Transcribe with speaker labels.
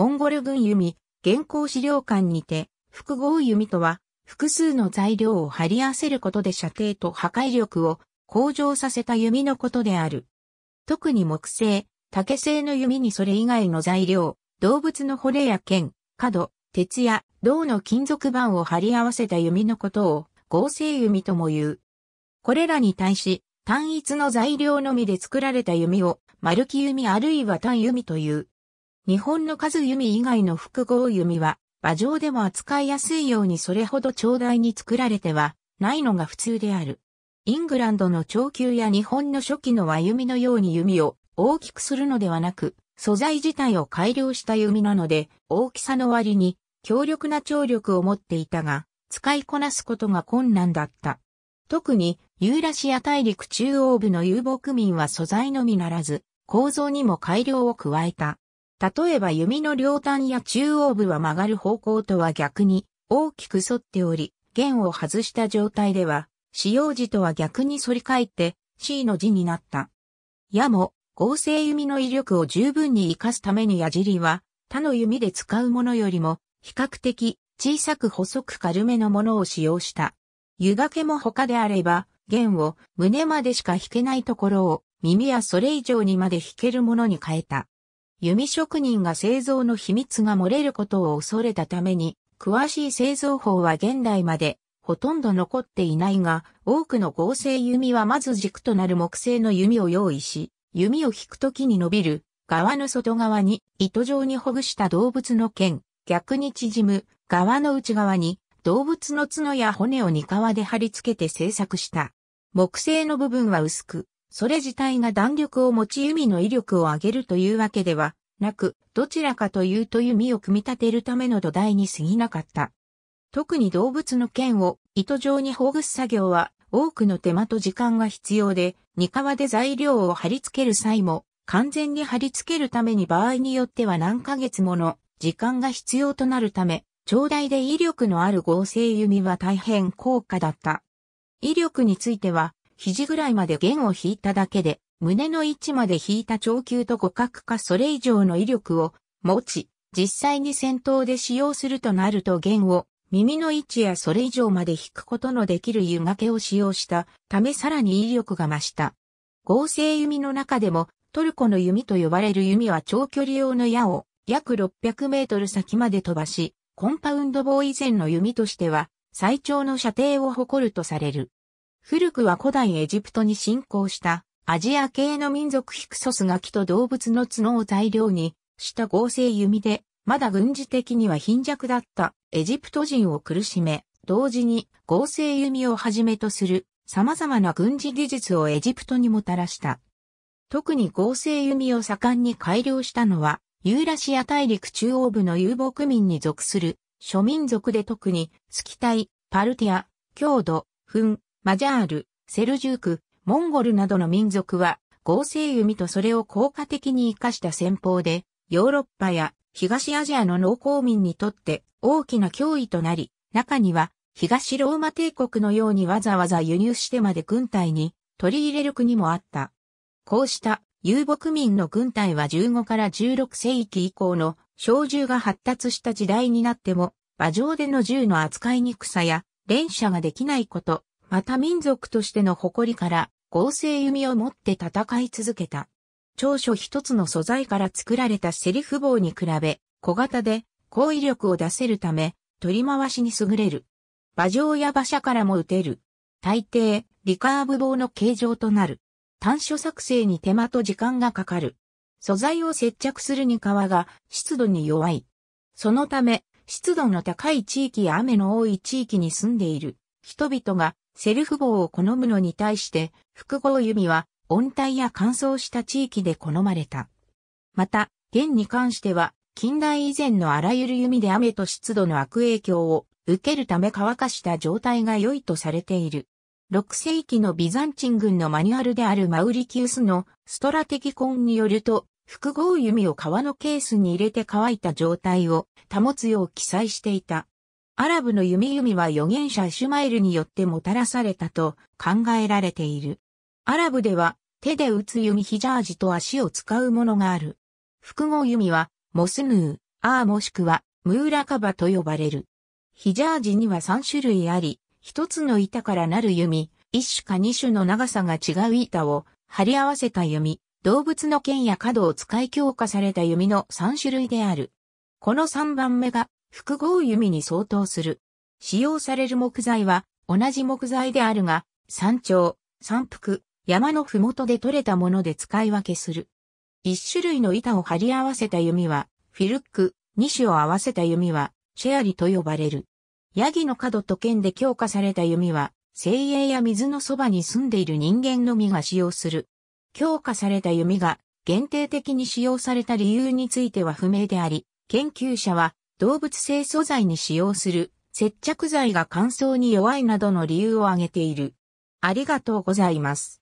Speaker 1: モンゴル軍弓、現行資料館にて、複合弓とは、複数の材料を貼り合わせることで射程と破壊力を向上させた弓のことである。特に木製、竹製の弓にそれ以外の材料、動物の骨や剣、角、鉄や銅の金属板を貼り合わせた弓のことを合成弓とも言う。これらに対し、単一の材料のみで作られた弓を丸木弓あるいは単弓という。日本の数弓以外の複合弓は、馬上でも扱いやすいようにそれほど長大に作られてはないのが普通である。イングランドの長級や日本の初期の和弓のように弓を大きくするのではなく、素材自体を改良した弓なので、大きさの割に強力な張力を持っていたが、使いこなすことが困難だった。特に、ユーラシア大陸中央部の遊牧民は素材のみならず、構造にも改良を加えた。例えば弓の両端や中央部は曲がる方向とは逆に大きく反っており、弦を外した状態では、使用時とは逆に反り返って C の字になった。矢も合成弓の威力を十分に活かすために矢尻は他の弓で使うものよりも比較的小さく細く軽めのものを使用した。湯掛けも他であれば、弦を胸までしか弾けないところを耳やそれ以上にまで弾けるものに変えた。弓職人が製造の秘密が漏れることを恐れたために、詳しい製造法は現代までほとんど残っていないが、多くの合成弓はまず軸となる木製の弓を用意し、弓を引くときに伸びる側の外側に糸状にほぐした動物の剣、逆に縮む側の内側に動物の角や骨を二皮で貼り付けて製作した。木製の部分は薄く、それ自体が弾力を持ち弓の威力を上げるというわけではなく、どちらかというと弓を組み立てるための土台に過ぎなかった。特に動物の剣を糸状にほぐす作業は多くの手間と時間が必要で、ニカワで材料を貼り付ける際も、完全に貼り付けるために場合によっては何ヶ月もの時間が必要となるため、長大で威力のある合成弓は大変高価だった。威力については、肘ぐらいまで弦を引いただけで、胸の位置まで引いた長球と互角かそれ以上の威力を持ち、実際に戦闘で使用するとなると弦を耳の位置やそれ以上まで引くことのできる湯掛けを使用したためさらに威力が増した。合成弓の中でもトルコの弓と呼ばれる弓は長距離用の矢を約600メートル先まで飛ばし、コンパウンド棒以前の弓としては最長の射程を誇るとされる。古くは古代エジプトに侵攻したアジア系の民族ヒクソスが木と動物の角を材料にした合成弓で、まだ軍事的には貧弱だったエジプト人を苦しめ、同時に合成弓をはじめとする様々な軍事技術をエジプトにもたらした。特に合成弓を盛んに改良したのは、ユーラシア大陸中央部の遊牧民に属する諸民族で特に、スキタイ、パルティア、郷土、フン、マジャール、セルジューク、モンゴルなどの民族は合成弓とそれを効果的に活かした戦法で、ヨーロッパや東アジアの農耕民にとって大きな脅威となり、中には東ローマ帝国のようにわざわざ輸入してまで軍隊に取り入れる国もあった。こうした遊牧民の軍隊は15から16世紀以降の小銃が発達した時代になっても、馬上での銃の扱いにくさや連射ができないこと、また民族としての誇りから合成弓を持って戦い続けた。長所一つの素材から作られたセリフ棒に比べ、小型で好威力を出せるため、取り回しに優れる。馬上や馬車からも撃てる。大抵、リカーブ棒の形状となる。短所作成に手間と時間がかかる。素材を接着するに皮が湿度に弱い。そのため、湿度の高い地域や雨の多い地域に住んでいる人々がセルフ棒を好むのに対して、複合弓は温帯や乾燥した地域で好まれた。また、弦に関しては、近代以前のあらゆる弓で雨と湿度の悪影響を受けるため乾かした状態が良いとされている。6世紀のビザンチン軍のマニュアルであるマウリキウスのストラテキコンによると、複合弓を革のケースに入れて乾いた状態を保つよう記載していた。アラブの弓弓は預言者シュマイルによってもたらされたと考えられている。アラブでは手で打つ弓ヒジャージと足を使うものがある。複合弓はモスヌー、アーもしくはムーラカバと呼ばれる。ヒジャージには3種類あり、一つの板からなる弓、一種か二種の長さが違う板を貼り合わせた弓、動物の剣や角を使い強化された弓の3種類である。この3番目が複合弓に相当する。使用される木材は同じ木材であるが、山頂、山腹、山のふもとで取れたもので使い分けする。一種類の板を貼り合わせた弓は、フィルック、二種を合わせた弓は、シェアリと呼ばれる。ヤギの角と剣で強化された弓は、精鋭や水のそばに住んでいる人間のみが使用する。強化された弓が限定的に使用された理由については不明であり、研究者は動物性素材に使用する接着剤が乾燥に弱いなどの理由を挙げている。ありがとうございます。